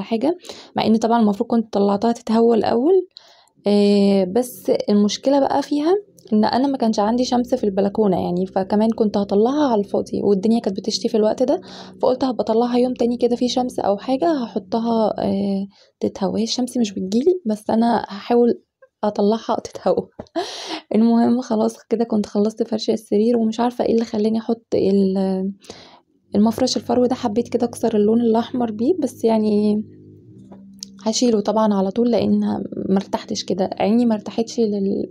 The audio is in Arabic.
حاجة مع ان طبعا المفروض كنت طلعتها تتهوى الاول آه، بس المشكله بقى فيها ان انا ما كانش عندي شمس في البلكونه يعني فكمان كنت هطلعها على الفاضي والدنيا كانت بتشتي في الوقت ده فقلت هبقى يوم تاني كده فيه شمس او حاجه هحطها آه، تتهوى تتهوى الشمس مش بتجيلي بس انا هحاول اطلعها تتهوى المهم خلاص كده كنت خلصت فرش السرير ومش عارفه ايه اللي خلاني احط المفرش الفرو ده حبيت كده اكسر اللون الاحمر بيه بس يعني هشيله طبعا على طول لان مرتحتش كده عيني مرتحتش لل